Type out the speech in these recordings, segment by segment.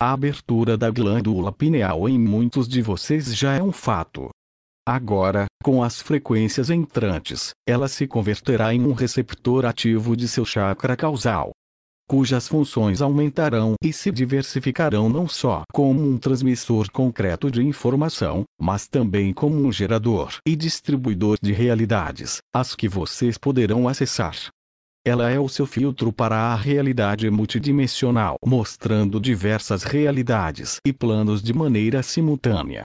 A abertura da glândula pineal em muitos de vocês já é um fato. Agora, com as frequências entrantes, ela se converterá em um receptor ativo de seu chakra causal, cujas funções aumentarão e se diversificarão não só como um transmissor concreto de informação, mas também como um gerador e distribuidor de realidades, as que vocês poderão acessar. Ela é o seu filtro para a realidade multidimensional, mostrando diversas realidades e planos de maneira simultânea.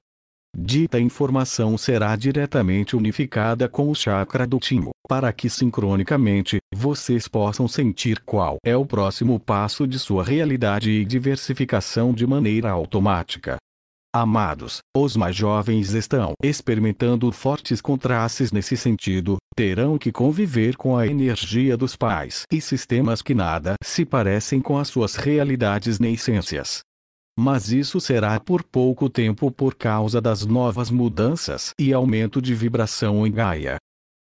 Dita informação será diretamente unificada com o chakra do timo, para que sincronicamente, vocês possam sentir qual é o próximo passo de sua realidade e diversificação de maneira automática. Amados, os mais jovens estão experimentando fortes contrastes nesse sentido, terão que conviver com a energia dos pais e sistemas que nada se parecem com as suas realidades nem essências. Mas isso será por pouco tempo por causa das novas mudanças e aumento de vibração em Gaia,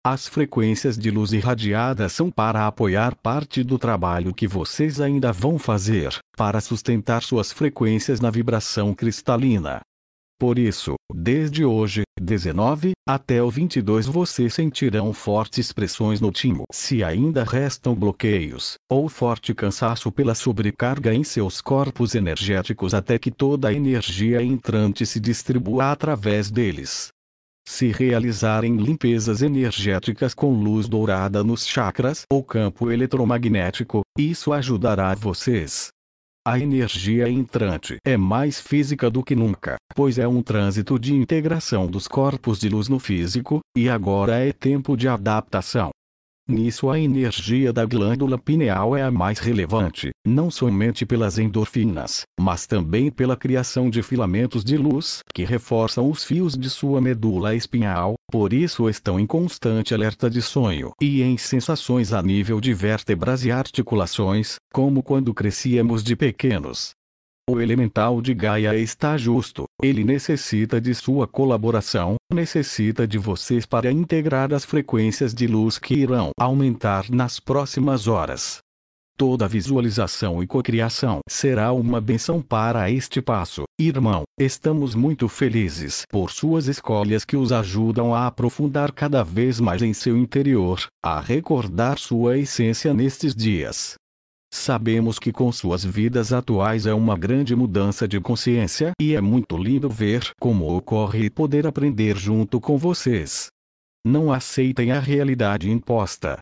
as frequências de luz irradiada são para apoiar parte do trabalho que vocês ainda vão fazer, para sustentar suas frequências na vibração cristalina. Por isso, desde hoje, 19, até o 22 vocês sentirão fortes pressões no timo se ainda restam bloqueios, ou forte cansaço pela sobrecarga em seus corpos energéticos até que toda a energia entrante se distribua através deles, se realizarem limpezas energéticas com luz dourada nos chakras ou campo eletromagnético, isso ajudará vocês. A energia entrante é mais física do que nunca, pois é um trânsito de integração dos corpos de luz no físico, e agora é tempo de adaptação. Nisso a energia da glândula pineal é a mais relevante, não somente pelas endorfinas, mas também pela criação de filamentos de luz que reforçam os fios de sua medula espinhal, por isso estão em constante alerta de sonho e em sensações a nível de vértebras e articulações, como quando crescíamos de pequenos. O elemental de Gaia está justo. Ele necessita de sua colaboração, necessita de vocês para integrar as frequências de luz que irão aumentar nas próximas horas. Toda visualização e cocriação será uma benção para este passo. Irmão, estamos muito felizes por suas escolhas que os ajudam a aprofundar cada vez mais em seu interior, a recordar sua essência nestes dias. Sabemos que com suas vidas atuais é uma grande mudança de consciência e é muito lindo ver como ocorre e poder aprender junto com vocês. Não aceitem a realidade imposta.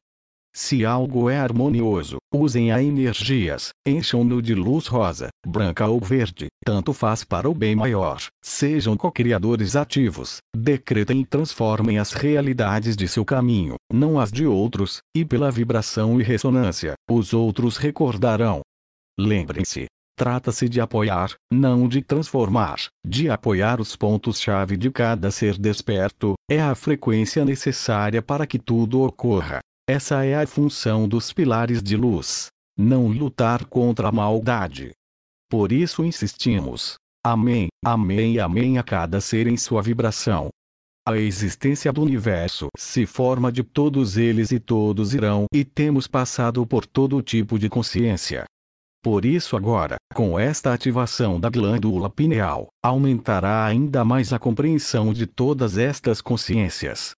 Se algo é harmonioso, usem a energias, encham-no de luz rosa, branca ou verde, tanto faz para o bem maior. Sejam co-criadores ativos, decretem e transformem as realidades de seu caminho, não as de outros, e pela vibração e ressonância, os outros recordarão. Lembrem-se, Trata-se de apoiar, não de transformar, de apoiar os pontos-chave de cada ser desperto, é a frequência necessária para que tudo ocorra. Essa é a função dos pilares de luz. Não lutar contra a maldade. Por isso insistimos. Amém, amém, amém a cada ser em sua vibração. A existência do universo se forma de todos eles e todos irão, e temos passado por todo tipo de consciência. Por isso, agora, com esta ativação da glândula pineal, aumentará ainda mais a compreensão de todas estas consciências.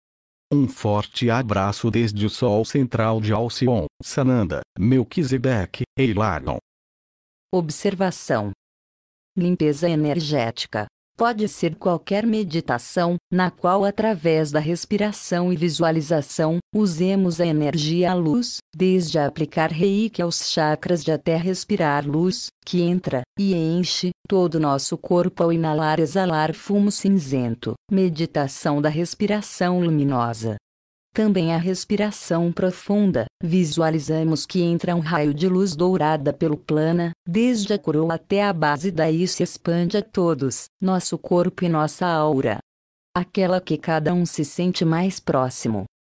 Um forte abraço desde o Sol Central de Alcyon, Sananda, Melquisedeque, Eilarion. Observação. Limpeza energética. Pode ser qualquer meditação, na qual, através da respiração e visualização, usemos a energia à luz, desde aplicar reiki aos chakras de até respirar luz, que entra e enche todo o nosso corpo ao inalar e exalar fumo cinzento. Meditação da respiração luminosa. Também a respiração profunda. Visualizamos que entra um raio de luz dourada pelo plana, desde a coroa até a base daí se expande a todos, nosso corpo e nossa aura. Aquela que cada um se sente mais próximo.